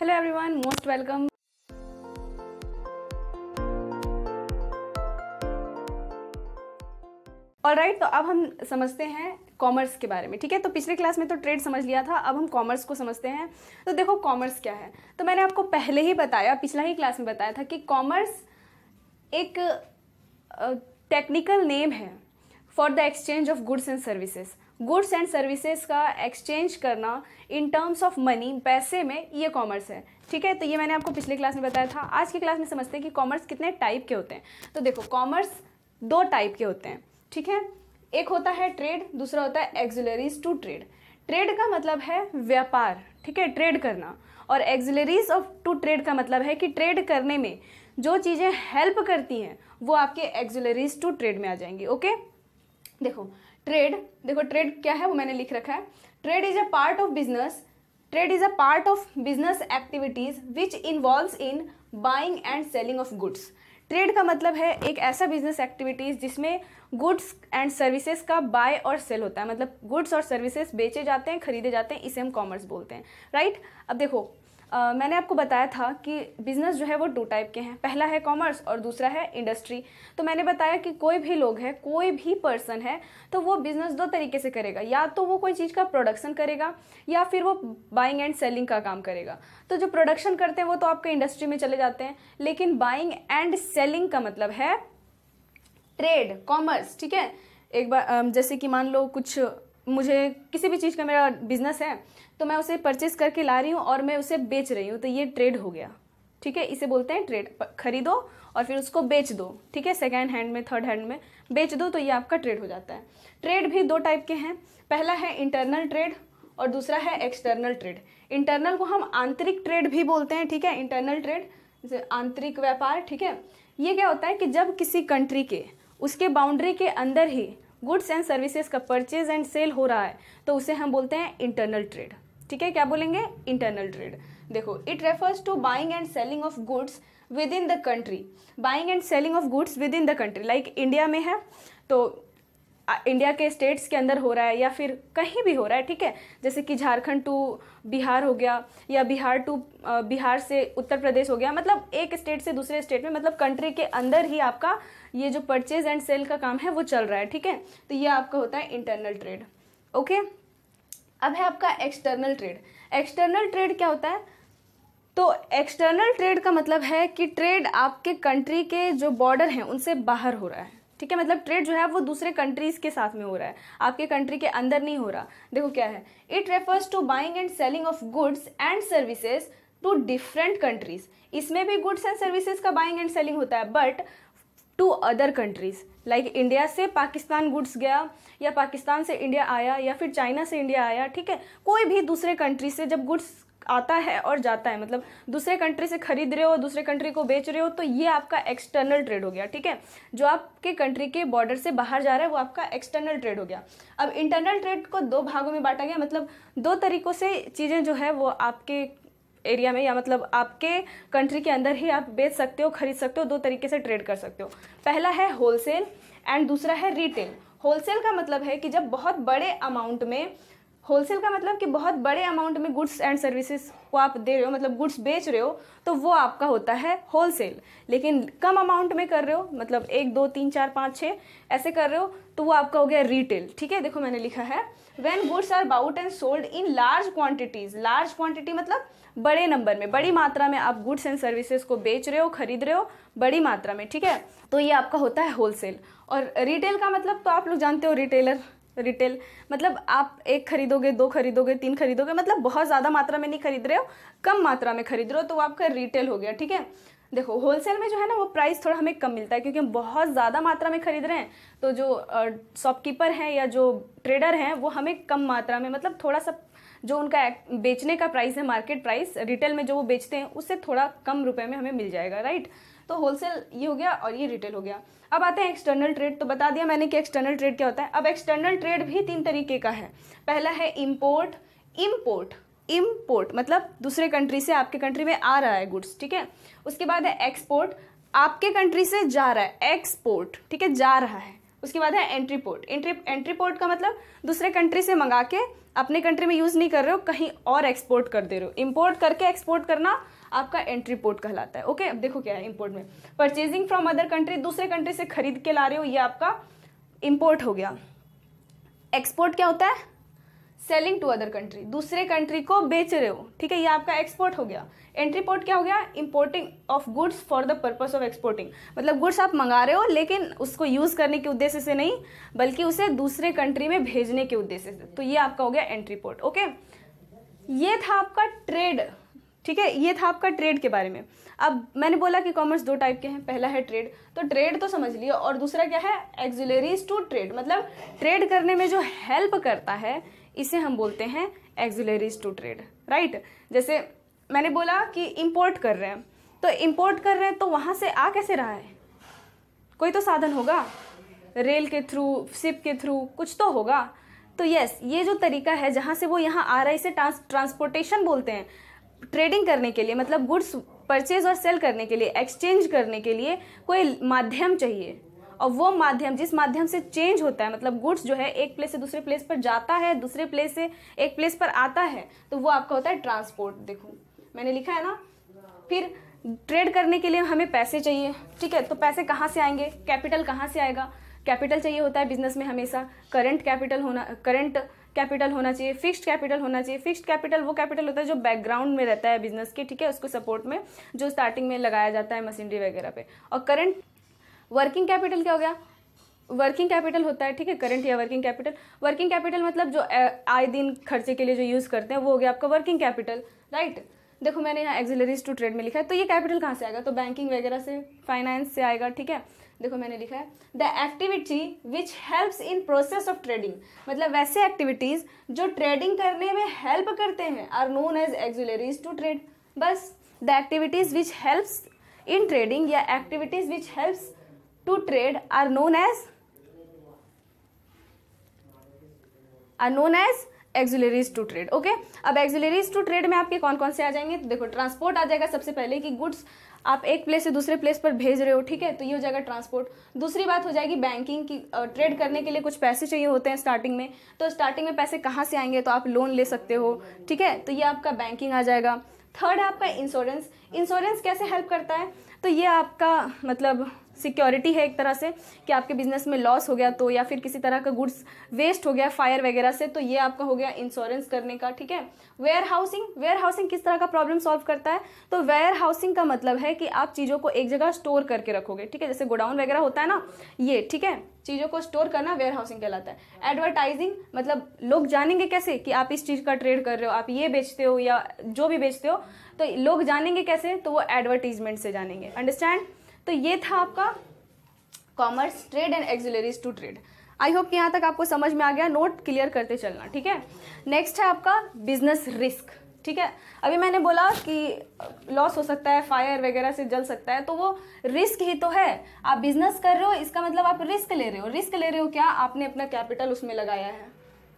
Hello everyone most welcome all right तो अब हम समझते हैं कॉमर्स के बारे में ठीक है तो पिछले क्लास में तो ट्रेड समझ लिया था अब हम कॉमर्स को समझते हैं तो देखो कॉमर्स क्या है तो मैंने आपको पहले ही बताया पिछला ही क्लास में बताया था कि कॉमर्स एक टेक्निकल नेम है for the exchange of goods and services goods and services का एक्सचेंज करना इन टर्म्स ऑफ मनी पैसे में ये कॉमर्स है ठीक है तो ये मैंने आपको पिछले क्लास में बताया था आज की क्लास में समझते हैं कि कॉमर्स कितने टाइप के होते हैं तो देखो कॉमर्स दो टाइप के होते हैं ठीक है एक होता है ट्रेड दूसरा होता है एक्जुलरीज टू ट्रेड ट्रेड का मतलब है व्यापार ठीक है ट्रेड करना और एक्जिलरीज ऑफ टू ट्रेड का मतलब है कि ट्रेड करने में जो चीज़ें हेल्प करती हैं वो आपके एक्जिलरीज टू ट्रेड में आ जाएंगी ओके देखो ट्रेड देखो ट्रेड क्या है वो मैंने लिख रखा है trade is a part of business trade is a part of business activities which involve in buying and selling of goods trade का मतलब है एक ऐसा बिजनेस एक्टिविटीज जिसमें गुड्स एंड सर्विसेज का बाय और सेल होता है मतलब गुड्स और सर्विसेज बेचे जाते हैं खरीदे जाते हैं इसे हम कॉमर्स बोलते हैं राइट अब देखो मैंने आपको बताया था कि बिज़नेस जो है वो टू टाइप के हैं पहला है कॉमर्स और दूसरा है इंडस्ट्री तो मैंने बताया कि कोई भी लोग है कोई भी पर्सन है तो वो बिज़नेस दो तरीके से करेगा या तो वो कोई चीज़ का प्रोडक्शन करेगा या फिर वो बाइंग एंड सेलिंग का काम करेगा तो जो प्रोडक्शन करते हैं वो तो आपके इंडस्ट्री में चले जाते हैं लेकिन बाइंग एंड सेलिंग का मतलब है ट्रेड कॉमर्स ठीक है एक बार जैसे कि मान लो कुछ मुझे किसी भी चीज़ का मेरा बिजनेस है तो मैं उसे परचेस करके ला रही हूँ और मैं उसे बेच रही हूँ तो ये ट्रेड हो गया ठीक है इसे बोलते हैं ट्रेड खरीदो और फिर उसको बेच दो ठीक है सेकेंड हैंड में थर्ड हैंड में बेच दो तो ये आपका ट्रेड हो जाता है ट्रेड भी दो टाइप के हैं पहला है इंटरनल ट्रेड और दूसरा है एक्सटर्नल ट्रेड इंटरनल को हम आंतरिक ट्रेड भी बोलते हैं ठीक है इंटरनल ट्रेड आंतरिक व्यापार ठीक है ये क्या होता है कि जब किसी कंट्री के उसके बाउंड्री के अंदर ही गुड्स एंड सर्विसेज का परचेज एंड सेल हो रहा है तो उसे हम बोलते हैं इंटरनल ट्रेड ठीक है क्या बोलेंगे इंटरनल ट्रेड देखो it refers to buying and selling of goods within the country buying and selling of goods within the country like India में है तो इंडिया के स्टेट्स के अंदर हो रहा है या फिर कहीं भी हो रहा है ठीक है जैसे कि झारखंड टू बिहार हो गया या बिहार टू बिहार से उत्तर प्रदेश हो गया मतलब एक स्टेट से दूसरे स्टेट में मतलब कंट्री के अंदर ही आपका ये जो परचेज एंड सेल का काम है वो चल रहा है ठीक है तो ये आपका होता है इंटरनल ट्रेड ओके अब है आपका एक्सटर्नल ट्रेड एक्सटर्नल ट्रेड क्या होता है तो एक्सटर्नल ट्रेड का मतलब है कि ट्रेड आपके कंट्री के जो बॉर्डर हैं उनसे बाहर हो रहा है ठीक है मतलब ट्रेड जो है वो दूसरे कंट्रीज़ के साथ में हो रहा है आपके कंट्री के अंदर नहीं हो रहा देखो क्या है it refers to buying and selling of goods and services to different countries इसमें भी गुड्स एंड सर्विसेज का बाइंग एंड सेलिंग होता है but to other countries like India से पाकिस्तान गुड्स गया या पाकिस्तान से इंडिया आया या फिर चाइना से इंडिया आया ठीक है कोई भी दूसरे कंट्री से जब गुड्स आता है और जाता है मतलब दूसरे कंट्री से खरीद रहे हो दूसरे कंट्री को बेच रहे हो तो ये आपका एक्सटर्नल ट्रेड हो गया ठीक है जो आपके कंट्री के बॉर्डर से बाहर जा रहा है वो आपका एक्सटर्नल ट्रेड हो गया अब इंटरनल ट्रेड को दो भागों में बांटा गया मतलब दो तरीक़ों से चीज़ें जो है वो आपके एरिया में या मतलब आपके कंट्री के अंदर ही आप बेच सकते हो खरीद सकते हो दो तरीके से ट्रेड कर सकते हो पहला है होलसेल एंड दूसरा है रिटेल होलसेल का मतलब है कि जब बहुत बड़े अमाउंट में होलसेल का मतलब कि बहुत बड़े अमाउंट में गुड्स एंड सर्विसेज को आप दे रहे हो मतलब गुड्स बेच रहे हो तो वो आपका होता है होलसेल लेकिन कम अमाउंट में कर रहे हो मतलब एक दो तीन चार पाँच छः ऐसे कर रहे हो तो वो आपका हो गया रिटेल ठीक है देखो मैंने लिखा है when goods are bought and sold in large quantities large quantity मतलब बड़े नंबर में बड़ी मात्रा में आप गुड्स एंड सर्विसेज को बेच रहे हो खरीद रहे हो बड़ी मात्रा में ठीक है तो ये आपका होता है होलसेल और रिटेल का मतलब तो आप लोग जानते हो रिटेलर रिटेल मतलब आप एक खरीदोगे दो खरीदोगे तीन खरीदोगे मतलब बहुत ज़्यादा मात्रा में नहीं खरीद रहे हो कम मात्रा में खरीद रहे हो तो आपका रिटेल हो गया ठीक है देखो होलसेल में जो है ना वो प्राइस थोड़ा हमें कम मिलता है क्योंकि हम बहुत ज़्यादा मात्रा में खरीद रहे हैं तो जो शॉपकीपर हैं या जो ट्रेडर हैं वो हमें कम मात्रा में मतलब थोड़ा सा जो उनका बेचने का प्राइस है मार्केट प्राइस रिटेल में जो वो बेचते हैं उससे थोड़ा कम रुपए में हमें मिल जाएगा राइट तो होलसेल ये हो गया और ये रिटेल हो गया अब आते हैं एक्सटर्नल ट्रेड तो बता दिया मैंने कि एक्सटर्नल ट्रेड क्या होता है अब एक्सटर्नल ट्रेड भी तीन तरीके का है पहला है इम्पोर्ट इम्पोर्ट इम्पोर्ट मतलब दूसरे कंट्री से आपके कंट्री में आ रहा है गुड्स ठीक है उसके बाद है एक्सपोर्ट आपके कंट्री से जा रहा है एक्सपोर्ट ठीक है जा रहा है उसके बाद है entry port entry entry port का मतलब दूसरे कंट्री से मंगा के अपने कंट्री में यूज़ नहीं कर रहे हो कहीं और एक्सपोर्ट कर दे रहे हो इम्पोर्ट करके एक्सपोर्ट करना आपका एंट्री पोर्ट कहलाता है ओके अब देखो क्या है इम्पोर्ट में परचेजिंग फ्रॉम अदर कंट्री दूसरे कंट्री से खरीद के ला रहे हो ये आपका इम्पोर्ट हो गया एक्सपोर्ट क्या होता है सेलिंग टू अदर कंट्री दूसरे कंट्री को बेच रहे हो ठीक है ये आपका एक्सपोर्ट हो गया एंट्री पोर्ट क्या हो गया importing of goods for the purpose of exporting मतलब गुड्स आप मंगा रहे हो लेकिन उसको यूज़ करने के उद्देश्य से नहीं बल्कि उसे दूसरे कंट्री में भेजने के उद्देश्य से तो ये आपका हो गया एंट्री पोर्ट ओके ये था आपका ट्रेड ठीक है ये था आपका ट्रेड के बारे में अब मैंने बोला कि कॉमर्स दो टाइप के हैं पहला है ट्रेड तो ट्रेड तो समझ लिया और दूसरा क्या है एक्जुलरीज टू ट्रेड मतलब ट्रेड करने में जो हेल्प करता है इसे हम बोलते हैं एक्जुलरीज टू ट्रेड राइट जैसे मैंने बोला कि इम्पोर्ट कर रहे हैं तो इम्पोर्ट कर रहे हैं तो वहाँ से आ कैसे रहा है कोई तो साधन होगा रेल के थ्रू शिप के थ्रू कुछ तो होगा तो यस ये जो तरीका है जहाँ से वो यहाँ आ रहा है इसे ट्रांसपोर्टेशन बोलते हैं ट्रेडिंग करने के लिए मतलब गुड्स परचेज और सेल करने के लिए एक्सचेंज करने के लिए कोई माध्यम चाहिए और वो माध्यम जिस माध्यम से चेंज होता है मतलब गुड्स जो है एक प्लेस से दूसरे प्लेस पर जाता है दूसरे प्लेस से एक प्लेस पर आता है तो वो आपका होता है ट्रांसपोर्ट देखो मैंने लिखा है ना फिर ट्रेड करने के लिए हमें पैसे चाहिए ठीक है तो पैसे कहाँ से आएंगे कैपिटल कहाँ से आएगा कैपिटल चाहिए होता है बिजनेस में हमेशा करंट कैपिटल होना करंट कैपिटल होना चाहिए फिक्स्ड कैपिटल होना चाहिए फिक्स्ड कैपिटल वो कैपिटल होता है जो बैकग्राउंड में रहता है बिजनेस के ठीक है उसको सपोर्ट में जो स्टार्टिंग में लगाया जाता है मशीनरी वगैरह पे और करंट वर्किंग कैपिटल क्या हो गया वर्किंग कैपिटल होता है ठीक है करंट या वर्किंग कैपिटल वर्किंग कैपिटल मतलब जो आए दिन खर्चे के लिए जो यूज़ करते हैं वो हो गया आपका वर्किंग कैपिटल राइट देखो मैंने यहाँ एक्जिलरीज टू ट्रेड में लिखा है तो ये कैपिटल कहाँ से आएगा तो बैंकिंग वगैरह से फाइनेंस से आएगा ठीक है देखो मैंने लिखा है the activity which helps in process of trading मतलब वैसे एक्टिविटीज़ जो ट्रेडिंग करने में हेल्प करते हैं are known as auxiliaries to trade बस the activities which helps in trading या activities which helps to trade are known as are known as auxiliaries to trade okay अब एक्सुलरीज टू ट्रेड में आपके कौन कौन से आ जाएंगे तो देखो ट्रांसपोर्ट आ जाएगा सबसे पहले कि गुड्स आप एक प्लेस से दूसरे प्लेस पर भेज रहे हो ठीक है तो ये हो जाएगा ट्रांसपोर्ट दूसरी बात हो जाएगी बैंकिंग की ट्रेड करने के लिए कुछ पैसे चाहिए होते हैं स्टार्टिंग में तो स्टार्टिंग में पैसे कहाँ से आएंगे तो आप लोन ले सकते हो ठीक है तो ये आपका बैंकिंग आ जाएगा थर्ड आपका इंश्योरेंस इंश्योरेंस कैसे हेल्प करता है तो ये आपका मतलब सिक्योरिटी है एक तरह से कि आपके बिजनेस में लॉस हो गया तो या फिर किसी तरह का गुड्स वेस्ट हो गया फायर वगैरह से तो ये आपका हो गया इंश्योरेंस करने का ठीक है वेयर हाउसिंग वेयर हाउसिंग किस तरह का प्रॉब्लम सॉल्व करता है तो वेयर हाउसिंग का मतलब है कि आप चीज़ों को एक जगह स्टोर करके रखोगे ठीक है जैसे गोडाउन वगैरह होता है ना ये ठीक है चीज़ों को स्टोर करना वेयर हाउसिंग कहलाता है एडवर्टाइजिंग मतलब लोग जानेंगे कैसे कि आप इस चीज़ का ट्रेड कर रहे हो आप ये बेचते हो या जो भी बेचते हो तो लोग जानेंगे कैसे तो वो एडवर्टीजमेंट से जानेंगे अंडरस्टैंड तो ये था आपका commerce trade and auxiliaries to trade I hope कि यहाँ तक आपको समझ में आ गया नोट क्लियर करते चलना ठीक है नेक्स्ट है आपका बिजनेस रिस्क ठीक है अभी मैंने बोला कि लॉस हो सकता है फायर वगैरह से जल सकता है तो वो रिस्क ही तो है आप बिजनेस कर रहे हो इसका मतलब आप रिस्क ले रहे हो रिस्क ले रहे हो क्या आपने अपना कैपिटल उसमें लगाया है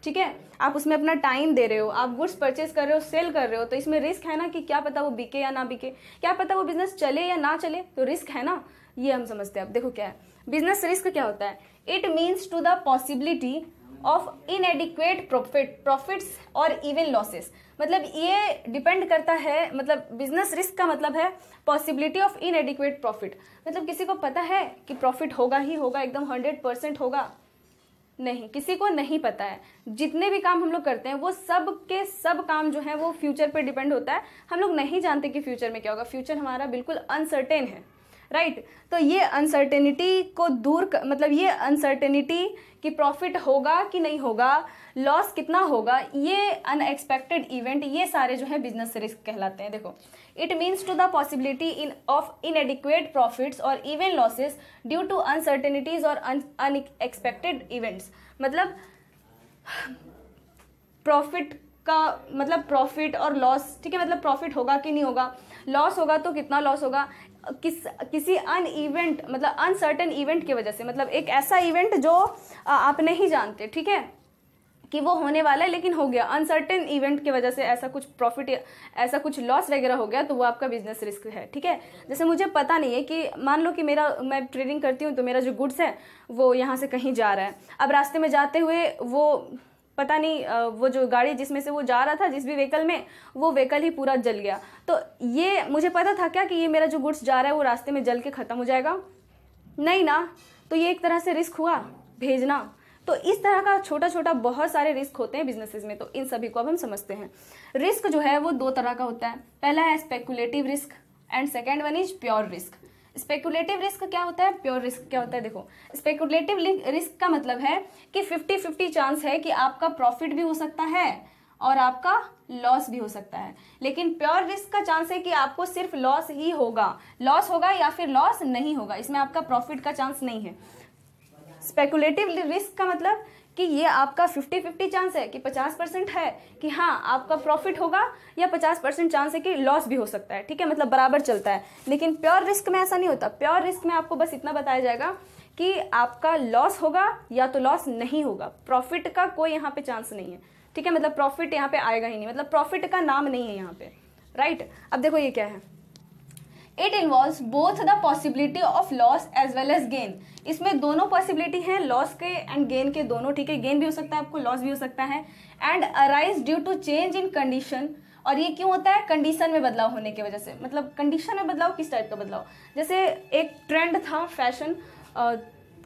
ठीक है आप उसमें अपना टाइम दे रहे हो आप गुड्स परचेज कर रहे हो सेल कर रहे हो तो इसमें रिस्क है ना कि क्या पता वो बिके या ना बिके क्या पता वो बिजनेस चले या ना चले तो रिस्क है ना ये हम समझते हैं अब देखो क्या है बिजनेस रिस्क क्या होता है it means to the possibility of inadequate profit profits और इवन लॉसेस मतलब ये डिपेंड करता है मतलब बिजनेस रिस्क का मतलब है पॉसिबिलिटी ऑफ इनएडिक्वेट प्रॉफिट मतलब किसी को पता है कि प्रॉफिट होगा ही होगा एकदम हंड्रेड परसेंट होगा नहीं किसी को नहीं पता है जितने भी काम हम लोग करते हैं वो सब के सब काम जो है वो फ्यूचर पर डिपेंड होता है हम लोग नहीं जानते कि फ्यूचर में क्या होगा फ्यूचर हमारा बिल्कुल अनसर्टेन है राइट right? तो ये अनसर्टेनिटी को दूर कर, मतलब ये अनसर्टेनिटी कि प्रॉफिट होगा कि नहीं होगा लॉस कितना होगा ये अनएक्सपेक्टेड इवेंट ये सारे जो है बिजनेस रिस्क कहलाते हैं देखो it means to the possibility in of inadequate profits और even losses due to uncertainties और अनएक्सपेक्टेड इवेंट्स मतलब प्रॉफिट का मतलब प्रॉफिट और लॉस ठीक है मतलब प्रॉफिट होगा कि नहीं होगा लॉस होगा तो कितना लॉस होगा किस किसी अन इवेंट मतलब अनसर्टन इवेंट की वजह से मतलब एक ऐसा इवेंट जो आप नहीं जानते ठीक है कि वो होने वाला है लेकिन हो गया अनसर्टेन इवेंट की वजह से ऐसा कुछ प्रॉफिट ऐसा कुछ लॉस वगैरह हो गया तो वो आपका बिजनेस रिस्क है ठीक है जैसे मुझे पता नहीं है कि मान लो कि मेरा मैं ट्रेडिंग करती हूँ तो मेरा जो गुड्स है वो यहाँ से कहीं जा रहा है अब रास्ते में जाते हुए वो पता नहीं वो जो गाड़ी जिसमें से वो जा रहा था जिस भी व्हीकल में वो व्हीकल ही पूरा जल गया तो ये मुझे पता था क्या कि ये मेरा जो गुड्स जा रहा है वो रास्ते में जल के ख़त्म हो जाएगा नहीं ना तो ये एक तरह से रिस्क हुआ भेजना तो इस तरह का छोटा छोटा बहुत सारे रिस्क होते हैं बिजनेसेस में तो इन सभी को अब हम समझते हैं रिस्क जो है वो दो तरह का होता है पहला है speculative risk and second one is pure risk speculative risk क्या होता है प्योर रिस्क क्या होता है देखो स्पेकुलेटिव रिस्क का मतलब है कि फिफ्टी फिफ्टी चांस है कि आपका प्रॉफिट भी हो सकता है और आपका लॉस भी हो सकता है लेकिन प्योर रिस्क का चांस है कि आपको सिर्फ लॉस ही होगा लॉस होगा या फिर लॉस नहीं होगा इसमें आपका प्रॉफिट का चांस नहीं है स्पेकुलेटिव रिस्क का मतलब कि ये आपका 50-50 चांस है कि 50 परसेंट है कि हाँ आपका प्रॉफिट होगा या 50 परसेंट चांस है कि लॉस भी हो सकता है ठीक है मतलब बराबर चलता है लेकिन प्योर रिस्क में ऐसा नहीं होता प्योर रिस्क में आपको बस इतना बताया जाएगा कि आपका लॉस होगा या तो लॉस नहीं होगा प्रॉफिट का कोई यहाँ पे चांस नहीं है ठीक है मतलब प्रॉफिट यहाँ पे आएगा ही नहीं मतलब प्रॉफिट का नाम नहीं है यहाँ पे राइट अब देखो ये क्या है it involve both the possibility of loss as well as gain इसमें दोनों पॉसिबिलिटी हैं लॉस के एंड गेन के दोनों ठीक है गेन भी हो सकता है आपको लॉस भी हो सकता है and arise due to change in condition और ये क्यों होता है कंडीशन में बदलाव होने की वजह से मतलब कंडीशन में बदलाव किस टाइप का बदलाव जैसे एक ट्रेंड था फैशन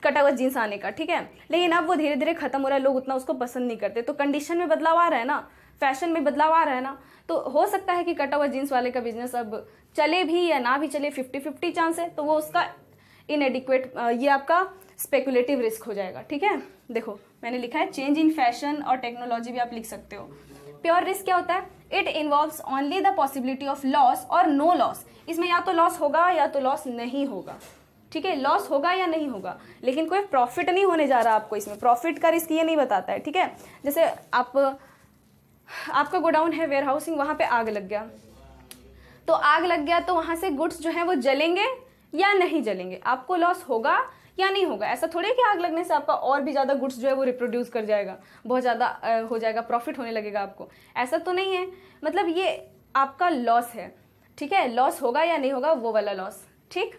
कटा हुआ जींस आने का ठीक है लेकिन अब वो धीरे धीरे खत्म हो रहा है लोग उतना उसको पसंद नहीं करते तो कंडीशन में बदलाव आ रहा है ना फैशन में बदलाव आ रहा है ना तो हो सकता है कि कटा हुआ जीन्स वाले का बिजनेस अब चले भी या ना भी चले फिफ्टी फिफ्टी चांस है तो वो उसका इनएडिक्वेट ये आपका स्पेकुलेटिव रिस्क हो जाएगा ठीक है देखो मैंने लिखा है चेंज इन फैशन और टेक्नोलॉजी भी आप लिख सकते हो प्योर रिस्क क्या होता है it involves only the possibility of loss और नो लॉस इसमें या तो लॉस होगा या तो लॉस नहीं होगा ठीक है लॉस होगा या नहीं होगा लेकिन कोई प्रॉफिट नहीं होने जा रहा आपको इसमें प्रॉफिट का रिस्क ये नहीं बताता है ठीक है जैसे आप आपका गोडाउन है वेयर हाउसिंग वहाँ पर आग लग गया तो आग लग गया तो वहाँ से गुड्स जो हैं वो जलेंगे या नहीं जलेंगे आपको लॉस होगा या नहीं होगा ऐसा थोड़े कि आग लगने से आपका और भी ज़्यादा गुड्स जो है वो रिप्रोड्यूस कर जाएगा बहुत ज़्यादा हो जाएगा प्रॉफिट होने लगेगा आपको ऐसा तो नहीं है मतलब ये आपका लॉस है ठीक है लॉस होगा या नहीं होगा वो वाला लॉस ठीक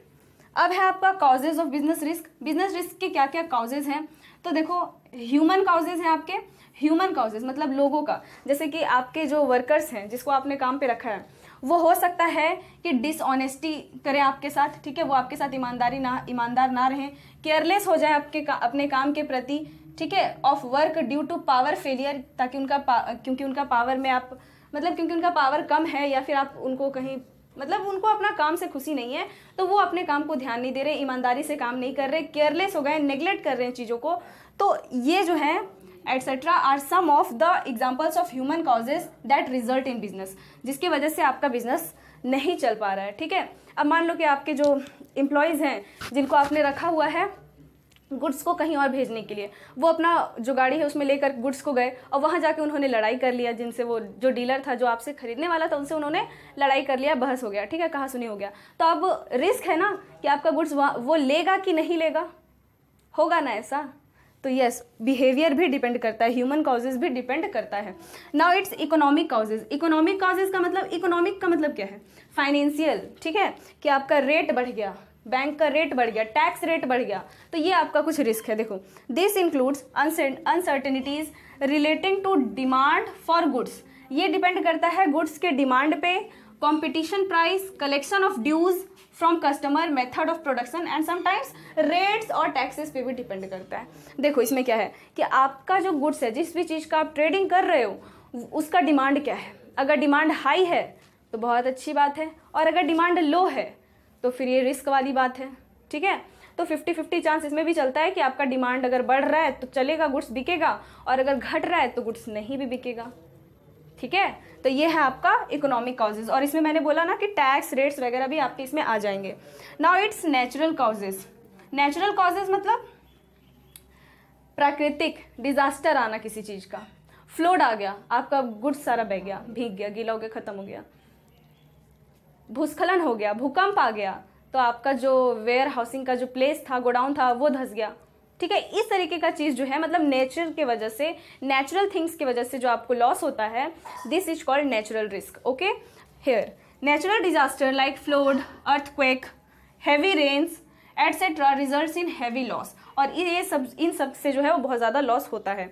अब है आपका causes of business risk business risk के क्या क्या काजेज हैं तो देखो ह्यूमन काजेज हैं आपके ह्यूमन काउजेज मतलब लोगों का जैसे कि आपके जो वर्कर्स हैं जिसको आपने काम पे रखा है वो हो सकता है कि डिसऑनेस्टी करें आपके साथ ठीक है वो आपके साथ ईमानदारी ना ईमानदार ना रहें केयरलेस हो जाए आपके का, अपने काम के प्रति ठीक है of work due to power failure ताकि उनका क्योंकि उनका पावर में आप मतलब क्योंकि उनका पावर कम है या फिर आप उनको कहीं मतलब उनको अपना काम से खुशी नहीं है तो वो अपने काम को ध्यान नहीं दे रहे ईमानदारी से काम नहीं कर रहे केयरलेस हो गए नेग्लेक्ट कर रहे हैं चीज़ों को तो ये जो है etcetera are some of the examples of human causes that result in business जिसकी वजह से आपका बिजनेस नहीं चल पा रहा है ठीक है अब मान लो कि आपके जो एम्प्लॉयज़ हैं जिनको आपने रखा हुआ है गुड्स को कहीं और भेजने के लिए वो अपना जो गाड़ी है उसमें लेकर गुड्स को गए और वहाँ जाके उन्होंने लड़ाई कर लिया जिनसे वो जो डीलर था जो आपसे खरीदने वाला था उनसे उन्होंने लड़ाई कर लिया बहस हो गया ठीक है कहा सुनी हो गया तो अब रिस्क है ना कि आपका गुड्स वो लेगा कि नहीं लेगा होगा ना ऐसा तो यस बिहेवियर भी डिपेंड करता है ह्यूमन काजेज भी डिपेंड करता है now it's economic causes economic causes का मतलब इकोनॉमिक का मतलब क्या है फाइनेंशियल ठीक है कि आपका रेट बढ़ गया बैंक का रेट बढ़ गया टैक्स रेट बढ़ गया तो ये आपका कुछ रिस्क है देखो this includes uncertainties relating to demand for goods ये डिपेंड करता है गुड्स के डिमांड पे competition price collection of dues from customer method of production and sometimes rates और टैक्सेस पे भी डिपेंड करता है देखो इसमें क्या है कि आपका जो गुड्स है जिस भी चीज़ का आप ट्रेडिंग कर रहे हो उसका डिमांड क्या है अगर डिमांड हाई है तो बहुत अच्छी बात है और अगर डिमांड लो है तो फिर ये रिस्क वाली बात है ठीक है तो फिफ्टी फिफ्टी चांस इसमें भी चलता है कि आपका डिमांड अगर बढ़ रहा है तो चलेगा गुड्स बिकेगा और अगर घट रहा है तो गुड्स नहीं भी बिकेगा ठीक है तो ये है आपका इकोनॉमिक काउजेज और इसमें मैंने बोला ना कि टैक्स रेट्स वगैरह भी आपके इसमें आ जाएंगे now it's natural causes natural causes मतलब प्राकृतिक डिजास्टर आना किसी चीज़ का फ्लोड आ गया आपका गुड्स सारा बह गया भीग गया गीला हो गया ख़त्म हो गया भूस्खलन हो गया भूकंप आ गया तो आपका जो वेयर हाउसिंग का जो प्लेस था गोडाउन था वो धस गया ठीक है इस तरीके का चीज़ जो है मतलब नेचर के वजह से नेचुरल थिंग्स की वजह से जो आपको लॉस होता है this is called natural risk okay here natural disaster like flood earthquake heavy rains etcetera result in heavy loss और ये सब इन सब से जो है वो बहुत ज़्यादा लॉस होता है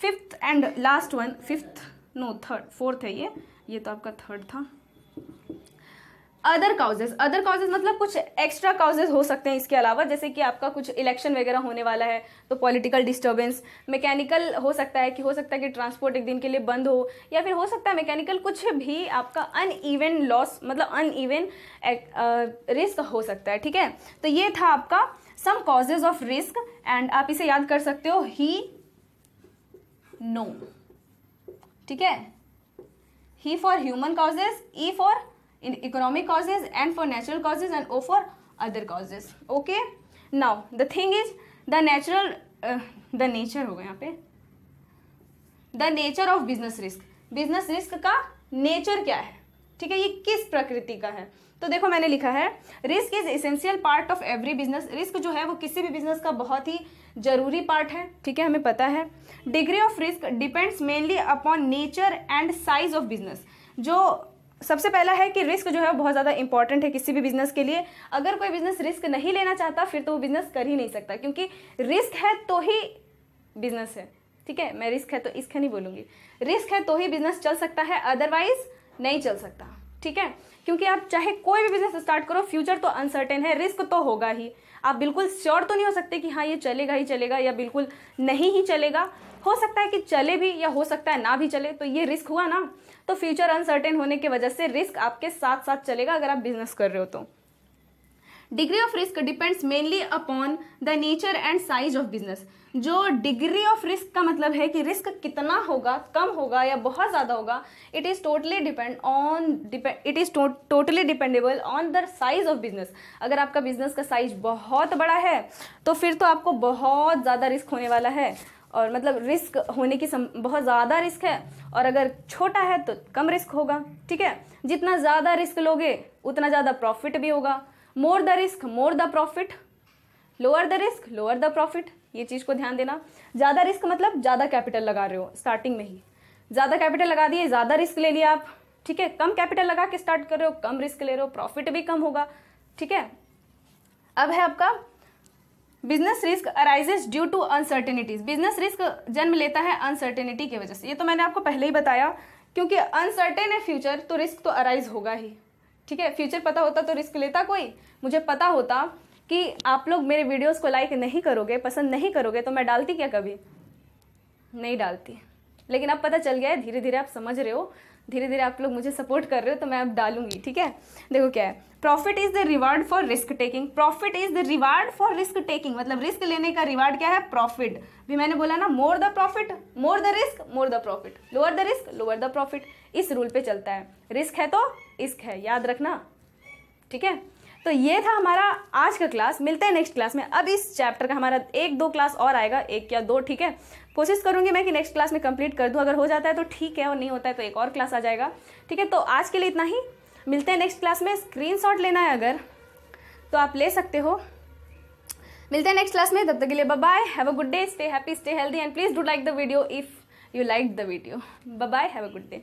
fifth and last one fifth no third fourth है ये ये तो आपका थर्ड था अदर काउजेज अदर काउजेज मतलब कुछ एक्स्ट्रा काउजेज हो सकते हैं इसके अलावा जैसे कि आपका कुछ इलेक्शन वगैरह होने वाला है तो पॉलिटिकल डिस्टर्बेंस मैकेनिकल हो सकता है कि हो सकता है कि ट्रांसपोर्ट एक दिन के लिए बंद हो या फिर हो सकता है मैकेनिकल कुछ भी आपका अन ईवन लॉस मतलब अन ईवेंट रिस्क हो सकता है ठीक है तो ये था आपका some causes of risk and आप इसे याद कर सकते हो ही नो ठीक है H for human causes E for in economic causes and for natural causes and O for other causes. Okay. Now the thing is the natural uh, the nature होगा यहाँ पे the nature of business risk. Business risk का nature क्या है? ठीक है ये किस प्रकृति का है तो देखो मैंने लिखा है risk is essential part of every business risk जो है वो किसी भी बिजनेस का बहुत ही जरूरी पार्ट है ठीक है हमें पता है degree of risk depends mainly upon nature and size of business जो सबसे पहला है कि रिस्क जो है बहुत ज़्यादा इंपॉर्टेंट है किसी भी बिजनेस के लिए अगर कोई बिजनेस रिस्क नहीं लेना चाहता फिर तो वो बिजनेस कर ही नहीं सकता क्योंकि रिस्क है तो ही बिजनेस है ठीक है मैं रिस्क है तो इसका नहीं बोलूँगी रिस्क है तो ही बिजनेस चल सकता है अदरवाइज नहीं चल सकता ठीक है क्योंकि आप चाहे कोई भी बिजनेस स्टार्ट करो फ्यूचर तो अनसर्टेन है रिस्क तो होगा ही आप बिल्कुल श्योर तो नहीं हो सकते कि हाँ ये चलेगा ही चलेगा या बिल्कुल नहीं ही चलेगा हो सकता है कि चले भी या हो सकता है ना भी चले तो ये रिस्क हुआ ना तो फ्यूचर अनसर्टेन होने की वजह से रिस्क आपके साथ साथ चलेगा अगर आप बिजनेस कर रहे हो तो degree of risk depends mainly upon the nature and size of business जो डिग्री ऑफ रिस्क का मतलब है कि रिस्क कितना होगा कम होगा या बहुत ज़्यादा होगा it is totally depend on it is totally dependable on the size of business अगर आपका बिजनेस का साइज बहुत बड़ा है तो फिर तो आपको बहुत ज़्यादा रिस्क होने वाला है और मतलब रिस्क होने की सम, बहुत ज़्यादा रिस्क है और अगर छोटा है तो कम रिस्क होगा ठीक है जितना ज़्यादा रिस्क लोगे उतना ज़्यादा प्रॉफिट भी होगा more the risk more the profit lower the risk lower the profit ये चीज़ को ध्यान देना ज़्यादा रिस्क मतलब ज़्यादा कैपिटल लगा रहे हो स्टार्टिंग में ही ज़्यादा कैपिटल लगा दिए ज़्यादा रिस्क ले लिया आप ठीक है कम कैपिटल लगा के स्टार्ट कर रहे हो कम रिस्क ले रहे हो प्रॉफिट भी कम होगा ठीक है अब है आपका business risk arises due to uncertainties business risk जन्म लेता है अनसर्टेनिटी की वजह से ये तो मैंने आपको पहले ही बताया क्योंकि अनसर्टेन है फ्यूचर तो रिस्क तो अराइज होगा ही ठीक है फ्यूचर पता होता तो रिस्क लेता कोई मुझे पता होता कि आप लोग मेरे वीडियोस को लाइक नहीं करोगे पसंद नहीं करोगे तो मैं डालती क्या कभी नहीं डालती लेकिन अब पता चल गया है धीरे धीरे आप समझ रहे हो धीरे धीरे आप लोग मुझे सपोर्ट कर रहे हो तो मैं अब डालूंगी ठीक है देखो क्या है profit is the reward for risk taking profit is the reward for risk taking मतलब रिस्क लेने का रिवार्ड क्या है प्रॉफिट भी मैंने बोला ना more the profit more the risk more the profit lower the risk lower the profit इस रूल पे चलता है रिस्क है तो इश्क है याद रखना ठीक है तो ये था हमारा आज का क्लास मिलते हैं नेक्स्ट क्लास में अब इस चैप्टर का हमारा एक दो क्लास और आएगा एक या दो ठीक है कोशिश करूंगी मैं कि नेक्स्ट क्लास में कंप्लीट कर दूं अगर हो जाता है तो ठीक है और नहीं होता है तो एक और क्लास आ जाएगा ठीक है तो आज के लिए इतना ही मिलते हैं नेक्स्ट क्लास में स्क्रीन लेना है अगर तो आप ले सकते हो मिलते हैं नेक्स्ट क्लास में तब तक के लिए bye have a good day stay happy stay healthy and please do like the video if you like the video bye have a good day